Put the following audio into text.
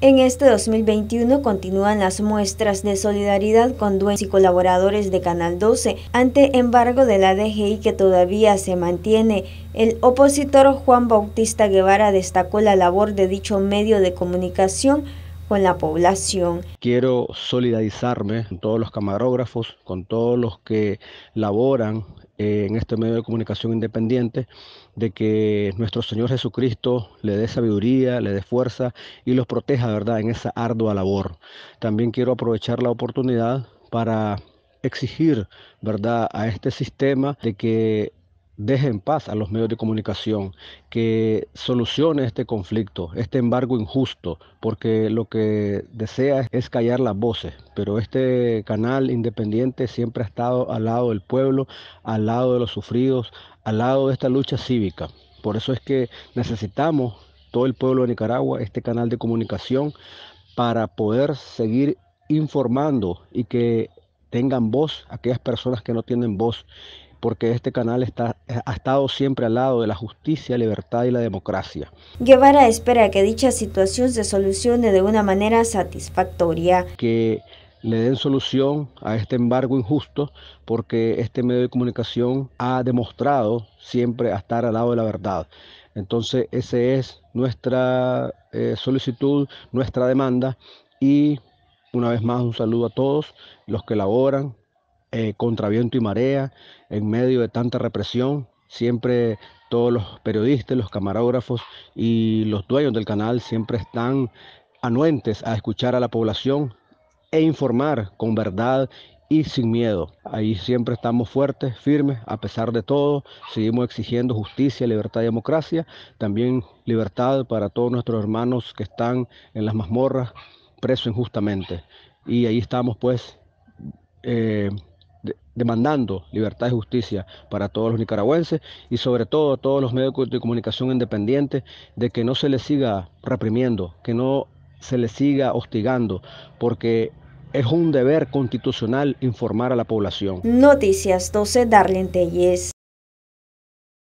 En este 2021 continúan las muestras de solidaridad con dueños y colaboradores de Canal 12 ante embargo de la DGI que todavía se mantiene. El opositor Juan Bautista Guevara destacó la labor de dicho medio de comunicación con la población. Quiero solidarizarme con todos los camarógrafos, con todos los que laboran eh, en este medio de comunicación independiente, de que nuestro Señor Jesucristo le dé sabiduría, le dé fuerza y los proteja, ¿verdad?, en esa ardua labor. También quiero aprovechar la oportunidad para exigir, ¿verdad?, a este sistema de que deje en paz a los medios de comunicación, que solucione este conflicto, este embargo injusto, porque lo que desea es callar las voces, pero este canal independiente siempre ha estado al lado del pueblo, al lado de los sufridos, al lado de esta lucha cívica. Por eso es que necesitamos todo el pueblo de Nicaragua este canal de comunicación para poder seguir informando y que tengan voz aquellas personas que no tienen voz porque este canal eh, ha estado siempre al lado de la justicia, libertad y la democracia. Llevar a espera que dicha situación se solucione de una manera satisfactoria. Que le den solución a este embargo injusto, porque este medio de comunicación ha demostrado siempre estar al lado de la verdad. Entonces, esa es nuestra eh, solicitud, nuestra demanda y una vez más un saludo a todos los que laboran eh, contra viento y marea, en medio de tanta represión. Siempre todos los periodistas, los camarógrafos y los dueños del canal siempre están anuentes a escuchar a la población e informar con verdad y sin miedo. Ahí siempre estamos fuertes, firmes, a pesar de todo. Seguimos exigiendo justicia, libertad y democracia. También libertad para todos nuestros hermanos que están en las mazmorras presos injustamente. Y ahí estamos pues eh, demandando libertad y justicia para todos los nicaragüenses y sobre todo todos los medios de comunicación independientes de que no se les siga reprimiendo, que no se les siga hostigando, porque es un deber constitucional informar a la población. Noticias 12, Darlene Telles.